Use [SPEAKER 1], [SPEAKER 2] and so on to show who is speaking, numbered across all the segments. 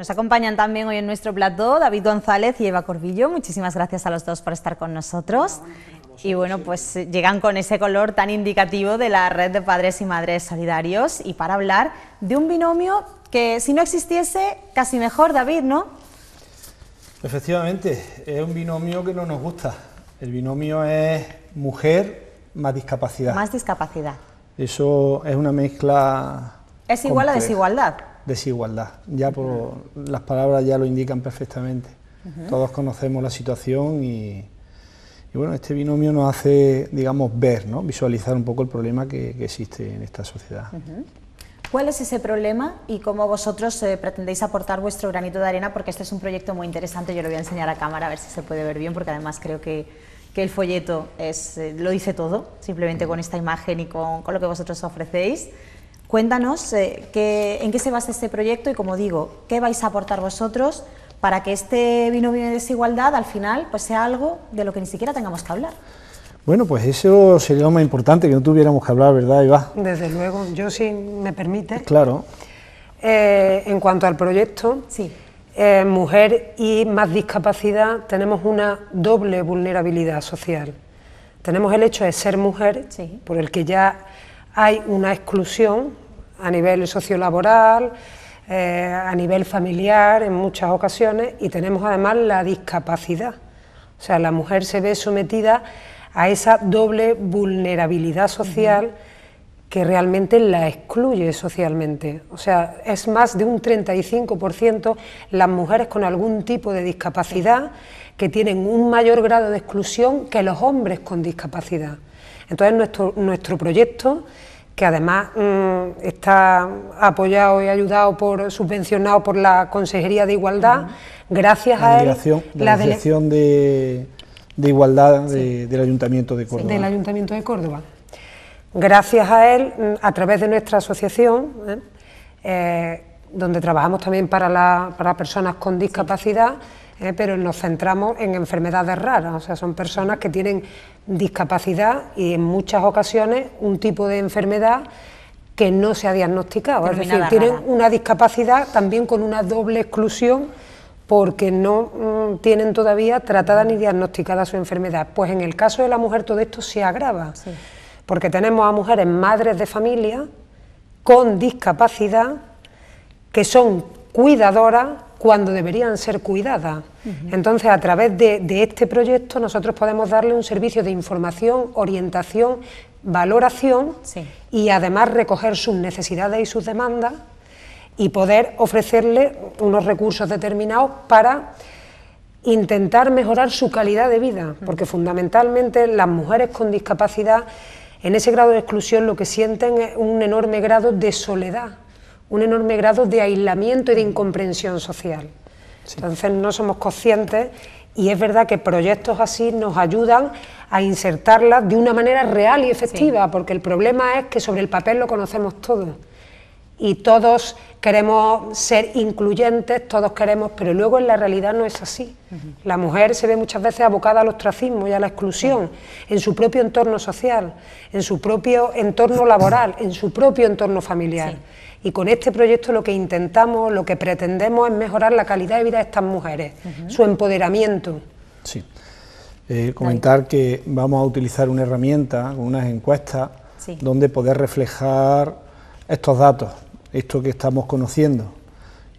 [SPEAKER 1] Nos acompañan también hoy en nuestro plató David González y Eva Corbillo. Muchísimas gracias a los dos por estar con nosotros. Y bueno, pues llegan con ese color tan indicativo de la red de padres y madres solidarios y para hablar de un binomio que si no existiese, casi mejor, David, ¿no?
[SPEAKER 2] Efectivamente, es un binomio que no nos gusta. El binomio es mujer más discapacidad. Más
[SPEAKER 1] discapacidad.
[SPEAKER 2] Eso es una mezcla... ¿Es igual a desigualdad? desigualdad. Ya por las palabras ya lo indican perfectamente. Todos conocemos la situación y, bueno, este binomio nos hace, digamos, ver, ¿no? visualizar un poco el problema que, existe en esta sociedad.
[SPEAKER 1] ¿Cuál es ese problema y cómo vosotros eh, pretendéis aportar vuestro granito de arena? Porque este es un proyecto muy interesante, yo lo voy a enseñar a cámara a ver si se puede ver bien, porque además creo que, que el folleto es, eh, lo dice todo, simplemente con esta imagen y con, con lo que vosotros ofrecéis. Cuéntanos eh, en qué se basa este proyecto y, como digo, qué vais a aportar vosotros para que este vino de desigualdad al final pues sea algo de lo que ni siquiera tengamos que hablar.
[SPEAKER 2] Bueno, pues eso sería lo más importante, que no tuviéramos que hablar, ¿verdad, Iván?
[SPEAKER 1] Desde luego, yo si me permite.
[SPEAKER 2] Claro.
[SPEAKER 3] Eh, en cuanto al proyecto, sí. Eh, mujer y más discapacidad tenemos una doble vulnerabilidad social. Tenemos el hecho de ser mujer, por el que ya hay una exclusión a nivel sociolaboral, eh, a nivel familiar en muchas ocasiones y tenemos además la discapacidad. O sea, la mujer se ve sometida a esa doble vulnerabilidad social que realmente la excluye socialmente. O sea, es más de un 35% las mujeres con algún tipo de discapacidad que tienen un mayor grado de exclusión que los hombres con discapacidad. Entonces, nuestro, nuestro proyecto que además mm, está apoyado y ayudado por, subvencionado por la Consejería de Igualdad, gracias a él. La, Dirección
[SPEAKER 2] de, de Igualdad de, del Ayuntamiento de Córdoba. del
[SPEAKER 3] Ayuntamiento de Córdoba. Gracias a él, mm, a través de nuestra asociación, ¿eh? Eh, donde trabajamos también para, la, para personas con discapacidad, eh, pero nos centramos en enfermedades raras, o sea, son personas que tienen discapacidad y en muchas ocasiones un tipo de enfermedad que no se ha diagnosticado, es decir, tienen una discapacidad también con una doble exclusión porque no mm, tienen todavía tratada ni diagnosticada su enfermedad. Pues en el caso de la mujer todo esto se agrava, porque tenemos a mujeres madres de familia con discapacidad que son cuidadoras cuando deberían ser cuidadas. Entonces, a través de, este proyecto nosotros podemos darle un servicio de información, orientación, valoración y además recoger sus necesidades y sus demandas y poder ofrecerle unos recursos determinados para intentar mejorar su calidad de vida, porque fundamentalmente las mujeres con discapacidad en ese grado de exclusión lo que sienten es un enorme grado de soledad un enorme grado de aislamiento y de incomprensión social. Entonces no somos conscientes y es verdad que proyectos así nos ayudan a insertarlas de una manera real y efectiva, porque el problema es que sobre el papel lo conocemos todo y todos queremos ser incluyentes, todos queremos, pero luego en la realidad no es así. La mujer se ve muchas veces abocada al ostracismo y a la exclusión en su propio entorno social, en su propio entorno laboral, en su propio entorno familiar. Y con este proyecto lo que intentamos, lo que pretendemos es mejorar la calidad de vida de estas mujeres, su empoderamiento.
[SPEAKER 2] Sí. Eh, comentar que vamos a utilizar una herramienta, unas encuestas, donde poder reflejar estos datos esto que estamos conociendo.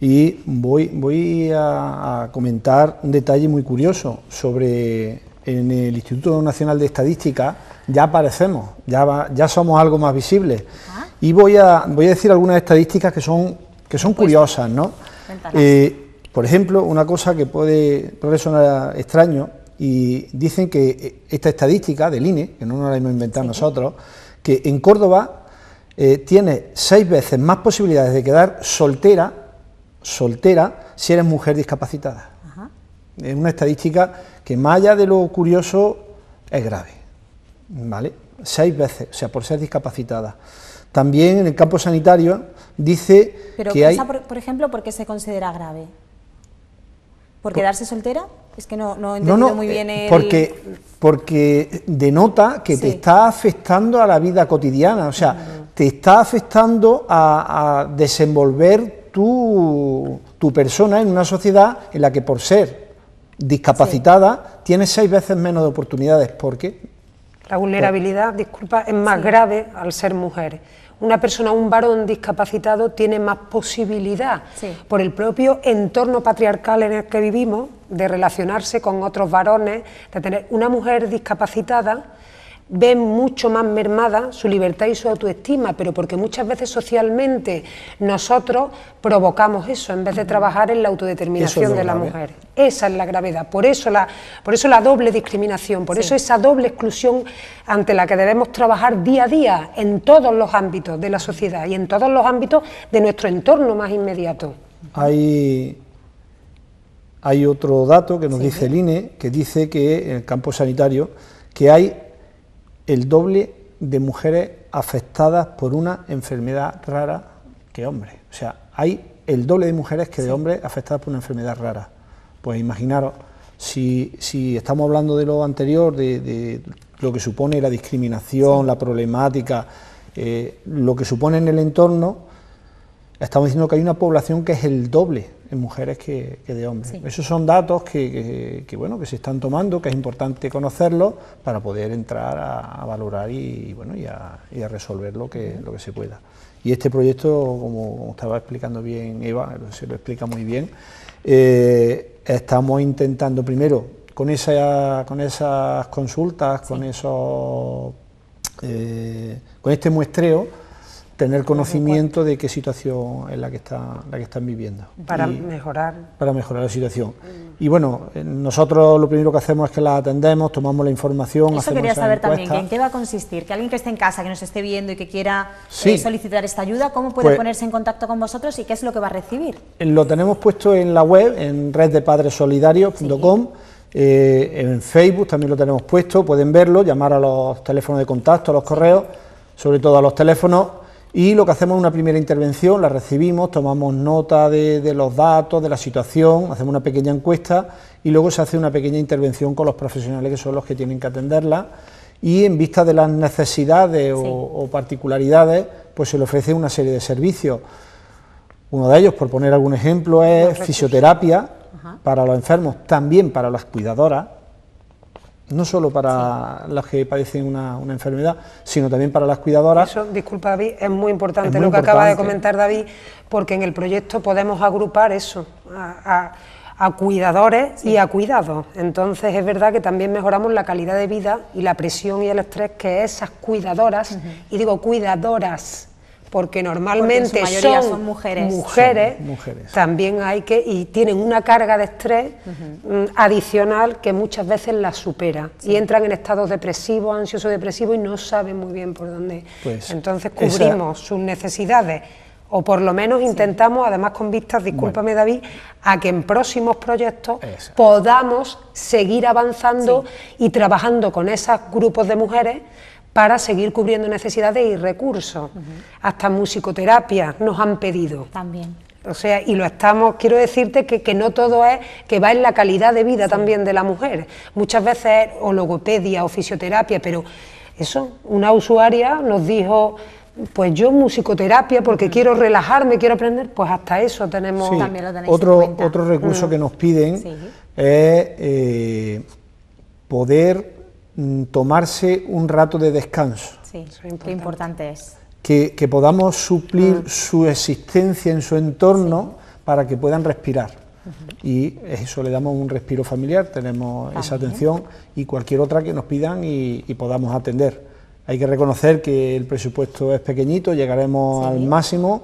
[SPEAKER 2] Y voy, voy a, comentar un detalle muy curioso sobre en el Instituto Nacional de Estadística ya aparecemos, ya, ya somos algo más visibles. Ah. Y voy a, voy a decir algunas estadísticas que son, que son curiosas, ¿no? Eh, por ejemplo, una cosa que puede, sonar extraño, y dicen que esta estadística del INE, que no nos la hemos inventado nosotros, que en Córdoba eh, tiene seis veces más posibilidades de quedar soltera, soltera, si eres mujer discapacitada. Es una estadística que más allá de lo curioso es grave, ¿vale? Seis veces, o sea, por ser discapacitada. También en el campo sanitario dice Pero que
[SPEAKER 1] Por, ejemplo, ¿por qué se considera grave? ¿Por quedarse soltera? Es que no, no muy eh, bien el... Porque,
[SPEAKER 2] porque denota que te está afectando a la vida cotidiana, o sea, te está afectando a, desenvolver tu, persona en una sociedad en la que por ser discapacitada tienes seis veces menos de oportunidades. ¿Por qué?
[SPEAKER 3] La vulnerabilidad, pues disculpa, es más grave al ser mujer una persona, un varón discapacitado, tiene más posibilidad por el propio entorno patriarcal en el que vivimos de relacionarse con otros varones, de tener una mujer discapacitada ven mucho más mermada su libertad y su autoestima, pero porque muchas veces socialmente nosotros provocamos eso en vez de trabajar en la autodeterminación de la mujer. Esa es la gravedad, por eso la, por eso la doble discriminación, por eso esa doble exclusión ante la que debemos trabajar día a día en todos los ámbitos de la sociedad y en todos los ámbitos de nuestro entorno más inmediato.
[SPEAKER 2] Hay hay otro dato que nos dice el INE, que dice que en el campo sanitario, que hay el doble de mujeres afectadas por una enfermedad rara que hombres. O sea, hay el doble de mujeres que de hombres afectadas por una enfermedad rara. Pues imaginaros, si, estamos hablando de lo anterior, de, lo que supone la discriminación, la problemática, eh, lo que supone en el entorno, estamos diciendo que hay una población que es el doble en mujeres que, de hombres. Esos son datos que, bueno, que se están tomando, que es importante conocerlos para poder entrar a, valorar y, bueno, y a, resolver lo que, lo que se pueda. Y este proyecto, como, estaba explicando bien Eva, se lo explica muy bien, eh, estamos intentando primero con, esa, con esas consultas, con esos... Eh, con este muestreo, tener conocimiento de qué situación es la que, está, la que están viviendo. Para mejorar. Para mejorar la situación. Mm. Y bueno, eh, nosotros lo primero que hacemos es que la atendemos, tomamos la información. Eso quería saber también, ¿en qué
[SPEAKER 1] va a consistir? Que alguien que esté en casa, que nos esté viendo y que quiera eh, solicitar esta ayuda, ¿cómo puede pues ponerse en contacto con vosotros y qué es lo que va a recibir?
[SPEAKER 2] Eh, lo tenemos puesto en la web, en reddepadresolidario.com, Eh, en Facebook también lo tenemos puesto, pueden verlo, llamar a los teléfonos de contacto, a los correos, sobre todo a los teléfonos y lo que hacemos es una primera intervención, la recibimos, tomamos nota de, los datos, de la situación, hacemos una pequeña encuesta y luego se hace una pequeña intervención con los profesionales que son los que tienen que atenderla y en vista de las necesidades o, particularidades, pues se le ofrece una serie de servicios. Uno de ellos, por poner algún ejemplo, es fisioterapia para los enfermos, también para las cuidadoras, no solo para las que padecen una, enfermedad, sino también para las cuidadoras. Eso, disculpa David, es muy importante lo que acaba de comentar
[SPEAKER 3] David, porque en el proyecto podemos agrupar eso, a, cuidadores y a cuidados. Entonces es verdad que también mejoramos la calidad de vida y la presión y el estrés que esas cuidadoras, y digo cuidadoras, porque normalmente son, mujeres, mujeres, también hay que, y tienen una carga de estrés mm, adicional que muchas veces las supera y entran en estados depresivos, ansioso depresivos y no saben muy bien por dónde. Pues Entonces cubrimos sus necesidades o por lo menos intentamos, además con vistas, discúlpame David, a que en próximos proyectos podamos seguir avanzando y trabajando con esos grupos de mujeres para seguir cubriendo necesidades y recursos. Hasta musicoterapia nos han pedido. También. O sea, y lo estamos, quiero decirte que, no todo es, que va en la calidad de vida también de la mujer. Muchas veces es o logopedia o fisioterapia, pero eso, una usuaria nos dijo, pues yo musicoterapia porque quiero relajarme, quiero aprender, pues hasta eso tenemos. También lo tenéis otro,
[SPEAKER 2] otro recurso mm. que nos piden es eh, poder Mm, tomarse un rato de descanso.
[SPEAKER 1] Sí, importante. es.
[SPEAKER 2] Que, podamos suplir ah. su existencia en su entorno para que puedan respirar. Y eso le damos un respiro familiar, tenemos esa atención y cualquier otra que nos pidan y, podamos atender. Hay que reconocer que el presupuesto es pequeñito, llegaremos al máximo,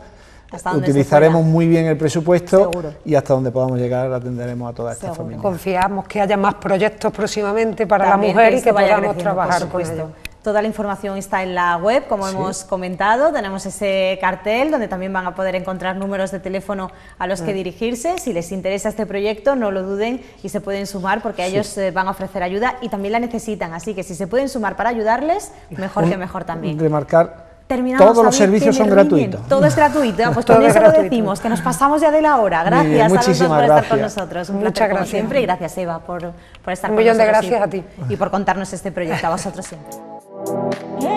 [SPEAKER 2] Utilizaremos muy bien el presupuesto y hasta donde podamos llegar atenderemos a toda esta familia.
[SPEAKER 3] Confiamos que haya más proyectos próximamente para la mujer y que podamos trabajar con
[SPEAKER 1] Toda la información está en la web, como hemos comentado. Tenemos ese cartel donde también van a poder encontrar números de teléfono a los que mm. dirigirse. Si les interesa este proyecto, no lo duden y se pueden sumar porque ellos eh, van a ofrecer ayuda y también la necesitan. Así que si se pueden sumar para ayudarles, mejor que mejor también.
[SPEAKER 2] Remarcar
[SPEAKER 1] Terminamos Todos los servicios son gratuitos. Todo es gratuito. pues con eso lo decimos, que nos pasamos ya de la hora. Gracias a los por estar con nosotros. Muchas gracias. como siempre y gracias Eva por, por estar con nosotros. Un millón de gracias a ti. Y por contarnos este proyecto a vosotros siempre.